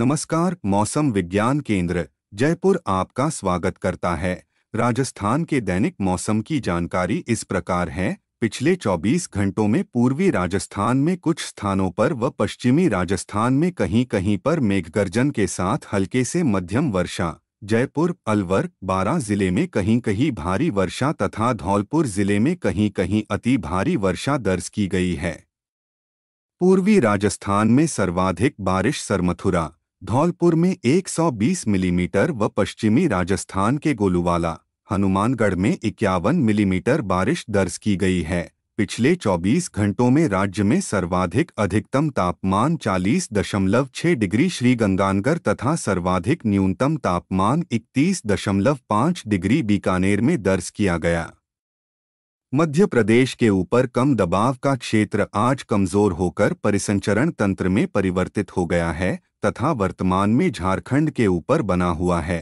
नमस्कार मौसम विज्ञान केंद्र जयपुर आपका स्वागत करता है राजस्थान के दैनिक मौसम की जानकारी इस प्रकार है पिछले 24 घंटों में पूर्वी राजस्थान में कुछ स्थानों पर व पश्चिमी राजस्थान में कहीं कहीं पर मेघगर्जन के साथ हल्के से मध्यम वर्षा जयपुर अलवर बारा जिले में कहीं कहीं भारी वर्षा तथा धौलपुर जिले में कहीं कहीं अति भारी वर्षा दर्ज की गई है पूर्वी राजस्थान में सर्वाधिक बारिश सरमथुरा धौलपुर में 120 मिलीमीटर व पश्चिमी राजस्थान के गोलूवाला हनुमानगढ़ में इक्यावन मिलीमीटर बारिश दर्ज की गई है पिछले 24 घंटों में राज्य में सर्वाधिक अधिकतम तापमान 40.6 डिग्री श्रीगंगानगर तथा सर्वाधिक न्यूनतम तापमान 31.5 डिग्री बीकानेर में दर्ज किया गया मध्य प्रदेश के ऊपर कम दबाव का क्षेत्र आज कमजोर होकर परिसंचरण तंत्र में परिवर्तित हो गया है तथा वर्तमान में झारखंड के ऊपर बना हुआ है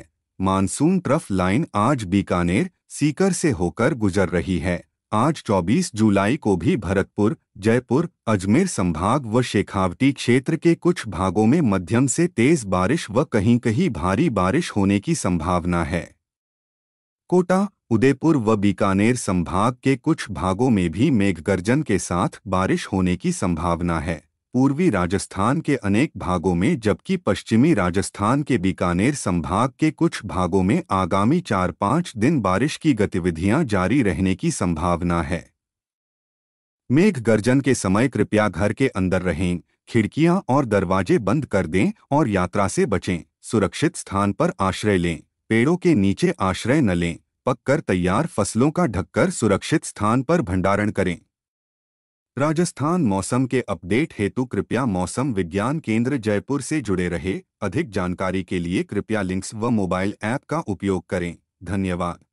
मानसून ट्रफ लाइन आज बीकानेर सीकर से होकर गुजर रही है आज 24 जुलाई को भी भरतपुर जयपुर अजमेर संभाग व शेखावटी क्षेत्र के कुछ भागों में मध्यम से तेज बारिश व कहीं कहीं भारी बारिश होने की संभावना है कोटा उदयपुर व बीकानेर संभाग के कुछ भागों में भी मेघगर्जन के साथ बारिश होने की संभावना है पूर्वी राजस्थान के अनेक भागों में जबकि पश्चिमी राजस्थान के बीकानेर संभाग के कुछ भागों में आगामी चार पाँच दिन बारिश की गतिविधियां जारी रहने की संभावना है मेघ गर्जन के समय कृपया घर के अंदर रहें खिड़कियां और दरवाजे बंद कर दें और यात्रा से बचें सुरक्षित स्थान पर आश्रय लें पेड़ों के नीचे आश्रय न लें पककर तैयार फसलों का ढककर सुरक्षित स्थान पर भंडारण करें राजस्थान मौसम के अपडेट हेतु कृपया मौसम विज्ञान केंद्र जयपुर से जुड़े रहे अधिक जानकारी के लिए कृपया लिंक्स व मोबाइल ऐप का उपयोग करें धन्यवाद